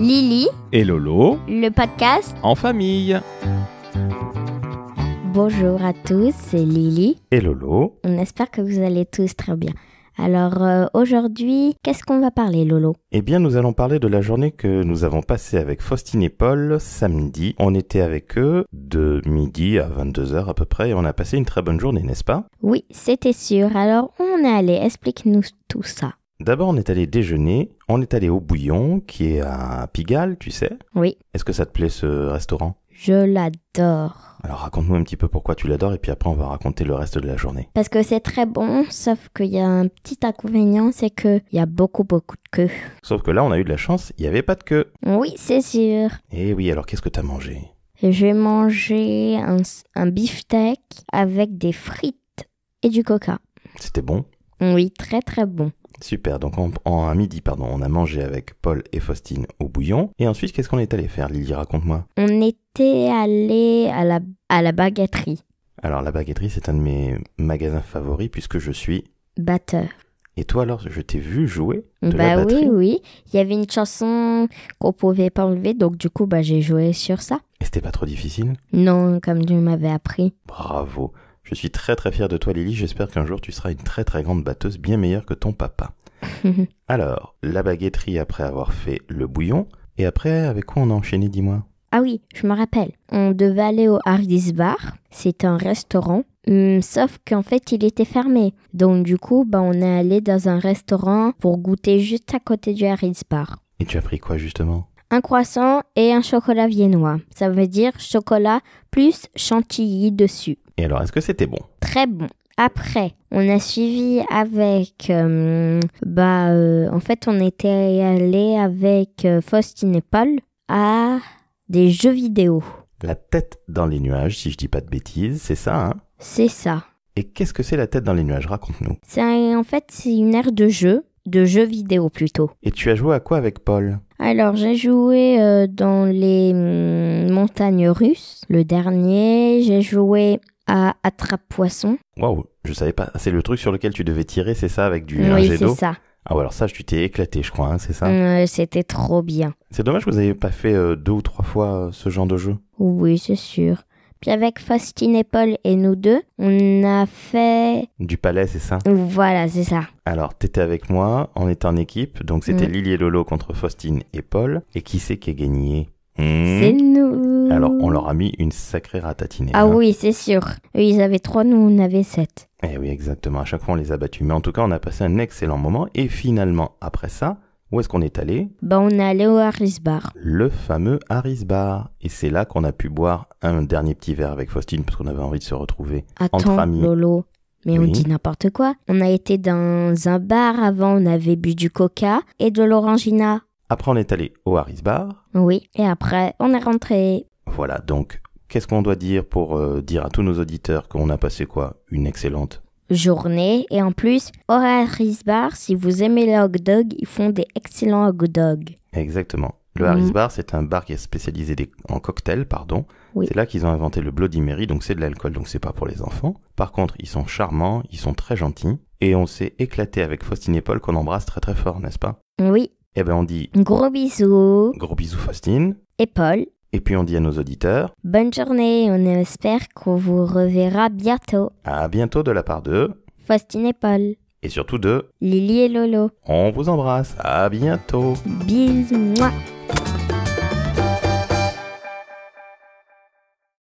Lily et Lolo, le podcast en famille. Bonjour à tous, c'est Lily et Lolo. On espère que vous allez tous très bien. Alors euh, aujourd'hui, qu'est-ce qu'on va parler Lolo Eh bien nous allons parler de la journée que nous avons passée avec Faustine et Paul samedi. On était avec eux de midi à 22h à peu près et on a passé une très bonne journée, n'est-ce pas Oui, c'était sûr. Alors on est allé, explique-nous tout ça. D'abord, on est allé déjeuner, on est allé au Bouillon, qui est à Pigalle, tu sais Oui. Est-ce que ça te plaît ce restaurant Je l'adore. Alors raconte-nous un petit peu pourquoi tu l'adores et puis après on va raconter le reste de la journée. Parce que c'est très bon, sauf qu'il y a un petit inconvénient, c'est qu'il y a beaucoup beaucoup de queue. Sauf que là on a eu de la chance, il n'y avait pas de queue. Oui, c'est sûr. et eh oui, alors qu'est-ce que tu as mangé J'ai mangé un, un beefsteak avec des frites et du coca. C'était bon Oui, très très bon. Super, donc en, à midi, pardon, on a mangé avec Paul et Faustine au bouillon. Et ensuite, qu'est-ce qu'on est allé faire, Lily Raconte-moi. On était allé à la, à la baguetterie. Alors, la baguetterie, c'est un de mes magasins favoris puisque je suis. Batteur. Et toi, alors, je t'ai vu jouer de Bah la batterie. oui, oui. Il y avait une chanson qu'on pouvait pas enlever, donc du coup, bah, j'ai joué sur ça. Et c'était pas trop difficile Non, comme tu m'avais appris. Bravo. Je suis très très fier de toi Lily, j'espère qu'un jour tu seras une très très grande batteuse bien meilleure que ton papa. Alors, la baguetterie après avoir fait le bouillon, et après avec quoi on a enchaîné, dis-moi ah oui, je me rappelle. On devait aller au Hardis Bar. C'est un restaurant. Hum, sauf qu'en fait, il était fermé. Donc, du coup, bah, on est allé dans un restaurant pour goûter juste à côté du Hardis Bar. Et tu as pris quoi, justement Un croissant et un chocolat viennois. Ça veut dire chocolat plus chantilly dessus alors, est-ce que c'était bon Très bon. Après, on a suivi avec, euh, bah, euh, en fait, on était allé avec euh, Faustine et Paul à des jeux vidéo. La tête dans les nuages, si je dis pas de bêtises, c'est ça, hein C'est ça. Et qu'est-ce que c'est la tête dans les nuages Raconte-nous. C'est en fait c'est une aire de jeu, de jeux vidéo plutôt. Et tu as joué à quoi avec Paul alors j'ai joué dans les mm, montagnes russes, le dernier, j'ai joué à Attrape-Poisson. Waouh, je savais pas. C'est le truc sur lequel tu devais tirer, c'est ça, avec du oui, c'est ça. Ah alors ça, tu t'es éclaté, je crois, hein, c'est ça euh, C'était trop bien. C'est dommage que vous n'ayez pas fait euh, deux ou trois fois euh, ce genre de jeu. Oui, c'est sûr. Puis avec Faustine et Paul et nous deux, on a fait... Du palais, c'est ça Voilà, c'est ça. Alors, t'étais avec moi, on était en équipe, donc c'était mm. Lily et Lolo contre Faustine et Paul. Et qui c'est qui a gagné Hmm. C'est nous. Alors, on leur a mis une sacrée ratatinée. Ah hein. oui, c'est sûr. Eux, ils avaient trois, nous, on avait sept. Eh oui, exactement. À chaque fois, on les a battus. Mais en tout cas, on a passé un excellent moment. Et finalement, après ça, où est-ce qu'on est allé Ben, on est allé au Harris Bar. Le fameux Harris Bar. Et c'est là qu'on a pu boire un dernier petit verre avec Faustine, parce qu'on avait envie de se retrouver entre amis. Lolo. Mais on dit n'importe quoi. On a été dans un bar avant, on avait bu du coca et de l'orangina. Après, on est allé au Harris Bar. Oui, et après, on est rentré. Voilà, donc, qu'est-ce qu'on doit dire pour euh, dire à tous nos auditeurs qu'on a passé quoi Une excellente journée. Et en plus, au Harris Bar, si vous aimez les hot dogs, ils font des excellents hot dogs. Exactement. Le Harris mhm. Bar, c'est un bar qui est spécialisé en cocktails, pardon. C'est là qu'ils ont inventé le Bloody Mary, donc c'est de l'alcool, donc c'est pas pour les enfants. Par contre, ils sont charmants, ils sont très gentils, et on s'est éclaté avec Faustine et Paul qu'on embrasse très très fort, n'est-ce pas Oui, eh bien on dit gros bisous. Gros bisous Faustine. Et Paul. Et puis on dit à nos auditeurs Bonne journée, on espère qu'on vous reverra bientôt. À bientôt de la part de Faustine et Paul. Et surtout de Lily et Lolo. On vous embrasse, à bientôt. Bisous.